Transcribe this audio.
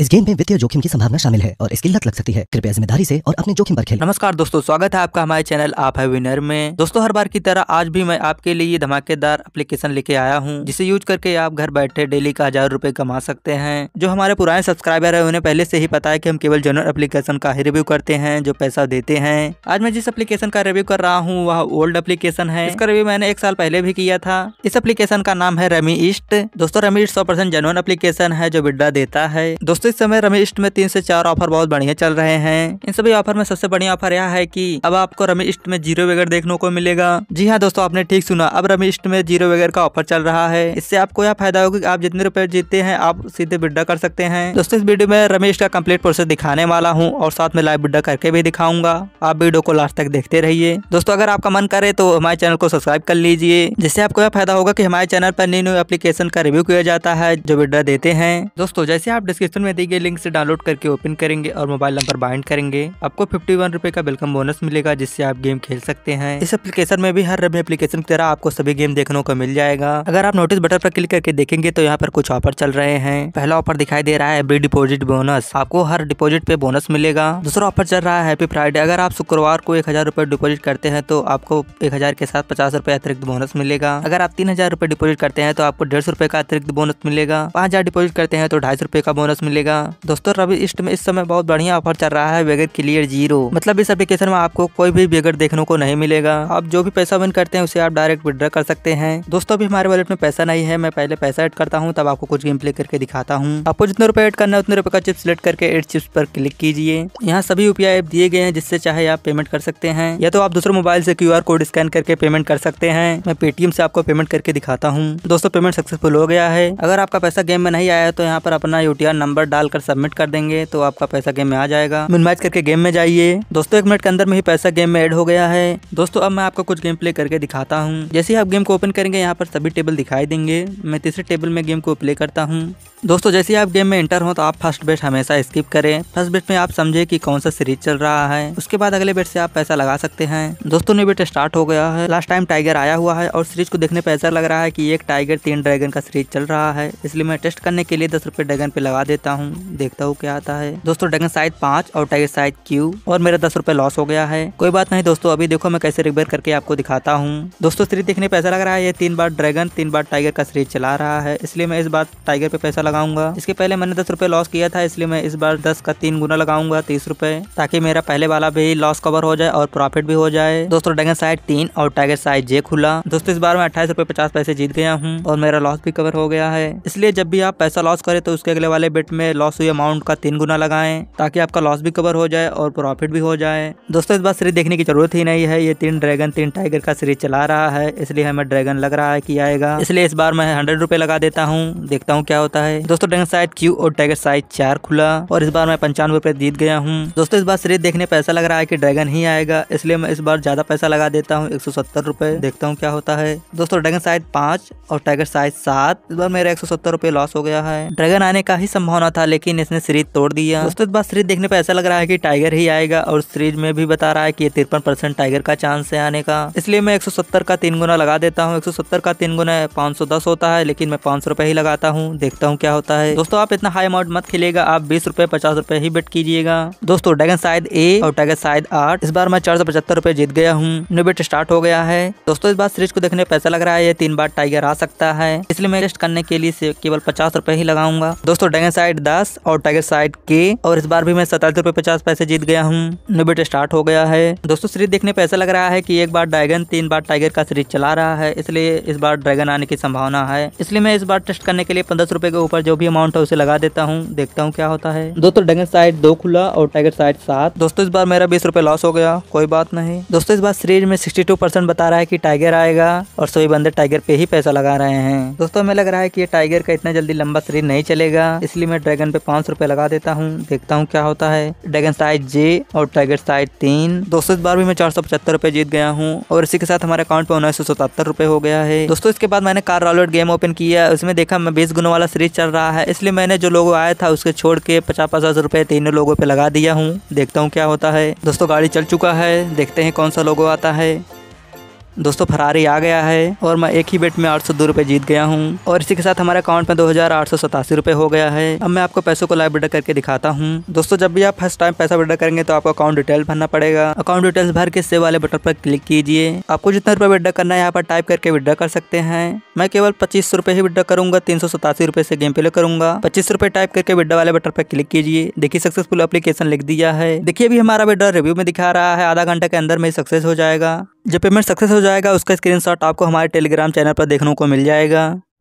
इस गेम में वित्तीय जोखिम की संभावना शामिल है और इसकी लत लग सकती है कृपया जिम्मेदारी से और अपने जोखिम पर खेलें। नमस्कार दोस्तों स्वागत है आपका हमारे चैनल आप है विनर में दोस्तों हर बार की तरह आज भी मैं आपके लिए धमाकेदार एप्लीकेशन लेके आया हूँ जिसे यूज करके आप घर बैठे डेली का हजार रूपए कमा सकते हैं जो हमारे पुराने सब्सक्राइबर है उन्हें पहले से ही पता है की हम केवल जनरल एप्लीकेशन का ही रिव्यू करते हैं जो पैसा देते हैं आज मैं जिस एप्लीकेशन का रिव्यू कर रहा हूँ वह ओल्ड एप्लीकेशन है इसका रिव्यू मैंने एक साल पहले भी किया था इस एप्लीकेशन का नाम है रमी ईस्ट दोस्तों रमी ईस्ट सौ परसेंट जनरल एप्लीकेशन है जो विड्रा देता है दोस्तों दोस्तों इस समय रमी इष्ट में तीन से चार ऑफर बहुत बढ़िया चल रहे हैं इन सभी ऑफर में सबसे बढ़िया ऑफर यह है की अब आपको रमी इष्ट में जीरो वेगर देखने को मिलेगा जी हाँ दोस्तों आपने ठीक सुना अब रमी इष्ट में जीरो वेगर का ऑफर चल रहा है इससे आपको यह फायदा होगा की आप जितने रुपए जीतते हैं आप सीधे बिड्डा कर सकते हैं दोस्तों इस वीडियो में रमेश का कम्प्लीट प्रोसेस दिखाने वाला हूँ और साथ में लाइव बिड्डा करके भी दिखाऊंगा आप वीडियो को लास्ट तक देखते रहिए दोस्तों अगर आपका मन करे तो हमारे चैनल को सब्सक्राइब कर लीजिए जिससे आपको यह फायदा होगा की हमारे चैनल पर नई नई एप्लीकेशन का रिव्यू किया जाता है जो बिड्डा देते हैं दोस्तों जैसे आप डिस्क्रिप्शन में में दी गई लिंक से डाउनलोड करके ओपन करेंगे और मोबाइल नंबर बाइंड करेंगे आपको फिफ्टी वन रुपए का वेलकम बोनस मिलेगा जिससे आप गेम खेल सकते हैं इस एप्लीकेशन में भी हर रबी एप्लीकेशन की तरह आपको सभी गेम देखने को मिल जाएगा अगर आप नोटिस बटन पर क्लिक करके देखेंगे तो यहाँ पर कुछ ऑफर चल रहे हैं पहला ऑफर दिखाई दे रहा है एवरी डिपोजिट बोनस आपको हर डिपोजिट पे बोनस मिलेगा दूसरा ऑफर चल रहा है हैप्पी फ्राइडे अगर आप शुक्रवार को एक हजार रुपए डिपोजिट करते हैं तो आपको एक हजार के साथ पचास रुपए अतिरिक्त बोनस मिलेगा अगर आप तीन हजार रुपए डिपोजिट करते हैं तो आपको डेढ़ सौ रुपए का अतिरिक्त बोनस मिलेगा पाँच हजार डिपोजिट करते हैं तो ढाई सौ रुपए का बोनस मिलेगा मिलेगा दोस्तों रवि ईस्ट में इस समय बहुत बढ़िया ऑफर चल रहा है वेगर क्लियर जीरो मतलब इस एप्लीकेशन में आपको कोई भी वेगर देखने को नहीं मिलेगा आप जो भी पैसा विन करते हैं उसे आप डायरेक्ट विद्रॉ कर सकते हैं दोस्तों अभी हमारे वॉलेट में पैसा नहीं है मैं पहले पैसा एड करता हूँ तब आपको कुछ गेम प्ले करके दिखाता हूँ आपको जितने रुपए एड करना है उतने रुपए का चिप सिलेक्ट करके एड चिप्स पर क्लिक कीजिए यहाँ सभी यूपीआई ऐप दिए गए हैं जिससे चाहे आप पेमेंट कर सकते हैं या तो आप दूसरे मोबाइल से क्यू कोड स्कैन करके पेमेंट कर सकते हैं मैं पेटीएम से आपको पेमेंट करके दिखाता हूँ दोस्तों पेमेंट सक्सेसफुल हो गया है अगर आपका पैसा गेम में नहीं आया तो यहाँ पर अपना यूटीआर नंबर डालकर सबमिट कर देंगे तो आपका पैसा गेम में आ जाएगा मिनिमाइज करके गेम में जाइए दोस्तों एक मिनट के अंदर में ही पैसा गेम में एड हो गया है दोस्तों अब मैं आपको कुछ गेम प्ले करके दिखाता हूँ जैसे ही आप गेम को ओपन करेंगे यहाँ पर सभी टेबल दिखाई देंगे मैं तीसरे टेबल में गेम को प्ले करता हूँ दोस्तों जैसे ही आप गेम में इंटर हो तो आप फर्स्ट बेट हमेशा स्किप करें फर्स्ट बेट में आप समझे कि कौन सा सीरीज चल रहा है उसके बाद अगले बेट से आप पैसा लगा सकते हैं दोस्तों ने बेट स्टार्ट हो गया है लास्ट टाइम टाइगर आया हुआ है और सीरीज को देखने पर ऐसा लग रहा है कि एक टाइगर तीन ड्रैगन का सीरीज चल रहा है इसलिए मैं टेस्ट करने के लिए दस ड्रैगन पे लगा देता हूँ हूँ देखता हूँ क्या आता है दोस्तों ड्रैगन साइज पांच और टाइगर साइज क्यू और मेरा दस रुपए लॉस हो गया है कोई बात नहीं दोस्तों अभी देखो मैं कैसे रिपेयर करके आपको दिखाता हूँ दोस्तों सीरीज देखने पैसा लग रहा है ये तीन बार ड्रैगन तीन बार टाइगर का सीरीज चला रहा है इसलिए मैं इस बार टाइगर पे पैसा लगाऊंगा इसके पहले मैंने दस रुपए लॉस किया था इसलिए मैं इस बार दस का तीन गुना लगाऊंगा तीस रुपए ताकि मेरा पहले वाला भी लॉस कवर हो जाए और प्रॉफिट भी हो जाए दोस्तों ड्रैगन साइड तीन और टाइगर साइड जे खुला दोस्तों इस बार मैं अट्ठाईस रुपए पचास पैसे जीत गया हूँ और मेरा लॉस भी कवर हो गया है इसलिए जब भी आप पैसा लॉस करें तो उसके अगले वाले बेट में लॉस हुई अमाउंट का तीन गुना लगाएं ताकि आपका लॉस भी कवर हो जाए और प्रॉफिट भी हो जाए दोस्तों इस बार सीरीज देखने की जरूरत ही नहीं है ये तीन ड्रैगन तीन टाइगर का सीरीज चला रहा है इसलिए हमें ड्रैगन लग रहा है की आएगा इसलिए इस बार मैं हंड्रेड रुपए लगा देता हूँ देखता हूँ क्या होता है दोस्तों ड्रैगन साइज क्यू और टाइगर साइज चार खुला और इस बार मैं पंचानवे रुपए जीत गया हूँ दोस्तों इस बार सीरीज देखने पैसा लग रहा है की ड्रैगन ही आएगा इसलिए मैं इस बार ज्यादा पैसा लगा देता हूँ एक देखता हूँ क्या होता है दोस्तों ड्रैगन साइज पांच और टाइगर साइज सात इस बार मेरा एक सौ लॉस हो गया है ड्रैगन आने का ही संभावना था था लेकिन इसने सीरीज तोड़ दिया दोस्तों इस सीरीज देखने पर ऐसा लग रहा है कि टाइगर ही आएगा और सीरीज में भी बता रहा है कि तिरपन परसेंट टाइगर का चांस है आने का इसलिए मैं 170 का तीन गुना लगा देता हूँ 170 का तीन गुना 510 होता है लेकिन मैं पाँच ही लगाता हूँ देखता हूँ क्या होता है दोस्तों आप इतना हाई अमाउंट मत खेलेगा आप बीस रूपए पचास रूपए ही बेट कीजिएगा दोस्तों डैगन शायद ए और डैगन शायद आठ इस बार मैं चार सौ पचहत्तर रूपए जीत गया हूँ न्यू बेट स्टार्ट हो गया है दोस्तों इस बार सीरीज को देखने पैसा लग रहा है ये तीन बार टाइगर आ सकता है इसलिए मैं टेस्ट करने के लिए केवल पचास रूपए ही लगाऊंगा दोस्तों डेगन साइड दस और टाइगर साइड के और इस बार भी मैं सताईस रूपए पचास पैसे जीत गया हूँ न्यूबिट स्टार्ट हो गया है दोस्तों सीरीज देखने पे ऐसा लग रहा है की एक बार ड्रैगन तीन बार टाइगर का सीरीज चला रहा है इसलिए इस बार ड्रैगन आने की संभावना है इसलिए मैं इस बार टेस्ट करने के लिए पंद्रह रुपए के ऊपर जो भी अमाउंट है उसे लगा देता हूँ देखता हूँ क्या होता है दोस्तों ड्रैगन साइड दो खुला और टाइगर साइड सात दोस्तों इस बार मेरा बीस रुपए लॉस हो गया कोई बात नहीं दोस्तों इस बार सीरीज में सिक्सटी टू परसेंट बता रहा है की टाइगर आएगा और सभी बंदे टाइगर पे ही पैसा लगा रहे हैं दोस्तों हमें लग रहा है की टाइगर का इतना जल्दी लंबा सीरीज नहीं चलेगा इसलिए मैं ड्रैगन पे पाँच रुपये लगा देता हूँ देखता हूँ क्या होता है ड्रैगन साइज जे और टाइगर साइज तीन दोस्तों इस बार भी मैं चार सौ पचहत्तर रुपए जीत गया हूँ और इसी के साथ हमारे अकाउंट पे उन्नीस सौ सतहत्तर रुपए हो गया है दोस्तों इसके बाद मैंने कार रॉलेट गेम ओपन किया उसमें देखा मैं बीस गुना वाला सीरीज चल रहा है इसलिए मैंने जो लोगो आया था उसके छोड़ के पचास पचास रुपए तीनों लोगों पे लगा दिया हूँ देखता हूँ क्या होता है दोस्तों गाड़ी चल चुका है देखते हैं कौन सा लोगो आता है दोस्तों फरारी आ गया है और मैं एक ही बेट में आठ सौ दो रुपये जीत गया हूँ और इसी के साथ हमारे अकाउंट में दो हजार आठ सौ सतासी रुपये हो गया है अब मैं आपको पैसों को लाइव विडर करके दिखाता हूँ दोस्तों जब भी आप फर्स्ट टाइम पैसा विड्रा करेंगे तो आपको अकाउंट डिटेल भरना पड़ेगा अकाउंट डिटेल्स भर के सेव वाले बटन पर क्लिक कीजिए आपको जितना रुपये विड्रा करना है यहाँ पर टाइप करके विड्रा कर सकते हैं मैं केवल पच्चीस सौ ही विड्रा करूंगा तीन सौ सतासी रुपये से गेम प्ले करूंगा पच्चीस रुपये टाइप करके विड्रा वाले बटन पर क्लिक कीजिए देखिए सक्सेसफुल एप्लीकेशन लिख दिया है देखिए अभी हमारा विड्रा रिव्यू में दिखा रहा है आधा घंटे के अंदर में सक्सेस हो जाएगा जब पेमेंट सक्सेस हो जाएगा उसका स्क्रीनशॉट आपको हमारे टेलीग्राम चैनल पर देखने को मिल जाएगा